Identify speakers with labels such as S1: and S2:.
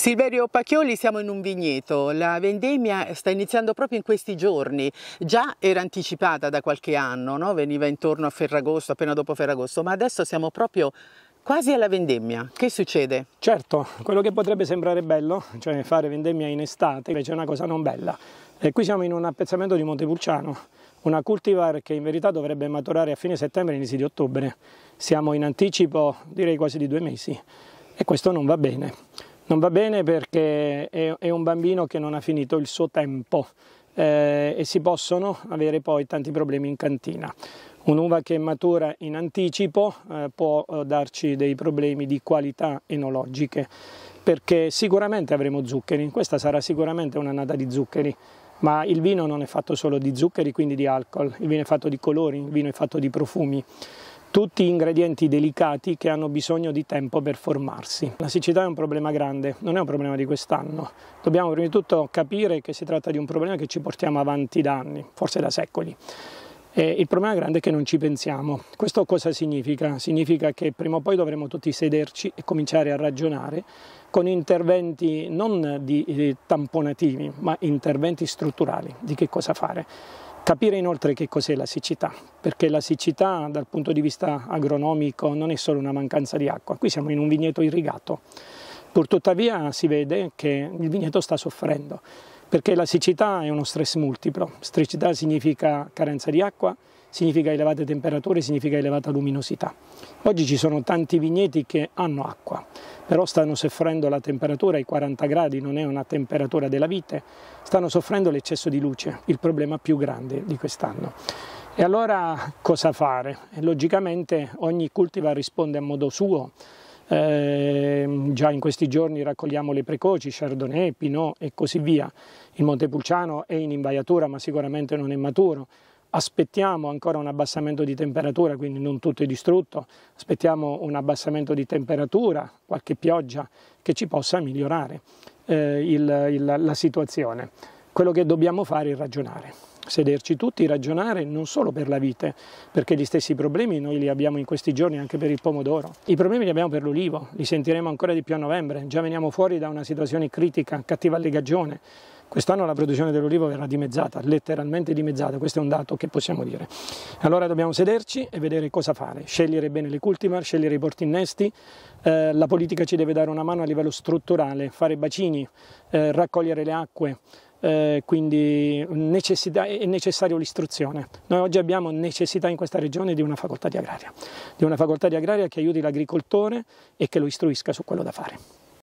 S1: Silverio Pacchioli, siamo in un vigneto. La vendemmia sta iniziando proprio in questi giorni. Già era anticipata da qualche anno, no? veniva intorno a Ferragosto, appena dopo Ferragosto, ma adesso siamo proprio quasi alla vendemmia. Che succede? Certo, quello che potrebbe sembrare bello, cioè fare vendemmia in estate, invece è una cosa non bella. E qui siamo in un appezzamento di Montepulciano, una cultivar che in verità dovrebbe maturare a fine settembre, inizio di ottobre. Siamo in anticipo direi quasi di due mesi e questo non va bene. Non va bene perché è, è un bambino che non ha finito il suo tempo eh, e si possono avere poi tanti problemi in cantina. Un'uva che matura in anticipo eh, può eh, darci dei problemi di qualità enologiche perché sicuramente avremo zuccheri, questa sarà sicuramente un'annata di zuccheri, ma il vino non è fatto solo di zuccheri, quindi di alcol, il vino è fatto di colori, il vino è fatto di profumi tutti ingredienti delicati che hanno bisogno di tempo per formarsi. La siccità è un problema grande, non è un problema di quest'anno. Dobbiamo prima di tutto capire che si tratta di un problema che ci portiamo avanti da anni, forse da secoli. E il problema grande è che non ci pensiamo. Questo cosa significa? Significa che prima o poi dovremo tutti sederci e cominciare a ragionare con interventi non di, di eh, tamponativi, ma interventi strutturali di che cosa fare. Capire inoltre che cos'è la siccità, perché la siccità dal punto di vista agronomico non è solo una mancanza di acqua, qui siamo in un vigneto irrigato, purtuttavia si vede che il vigneto sta soffrendo, perché la siccità è uno stress multiplo, siccità significa carenza di acqua, significa elevate temperature, significa elevata luminosità. Oggi ci sono tanti vigneti che hanno acqua, però stanno soffrendo la temperatura, i 40 gradi non è una temperatura della vite, stanno soffrendo l'eccesso di luce, il problema più grande di quest'anno. E allora cosa fare? Logicamente ogni cultivar risponde a modo suo, eh, già in questi giorni raccogliamo le precoci, Chardonnay, Pinot e così via. Il Montepulciano è in invaiatura ma sicuramente non è maturo. Aspettiamo ancora un abbassamento di temperatura, quindi non tutto è distrutto, aspettiamo un abbassamento di temperatura, qualche pioggia che ci possa migliorare eh, il, il, la situazione. Quello che dobbiamo fare è ragionare, sederci tutti, ragionare non solo per la vite, perché gli stessi problemi noi li abbiamo in questi giorni anche per il pomodoro. I problemi li abbiamo per l'olivo, li sentiremo ancora di più a novembre, già veniamo fuori da una situazione critica, cattiva legagione. Quest'anno la produzione dell'olivo verrà dimezzata, letteralmente dimezzata, questo è un dato che possiamo dire. Allora dobbiamo sederci e vedere cosa fare, scegliere bene le cultivar, scegliere i porti innesti, eh, la politica ci deve dare una mano a livello strutturale, fare bacini, eh, raccogliere le acque, eh, quindi è necessario l'istruzione. Noi oggi abbiamo necessità in questa regione di una facoltà di agraria, di una facoltà di agraria che aiuti l'agricoltore e che lo istruisca su quello da fare.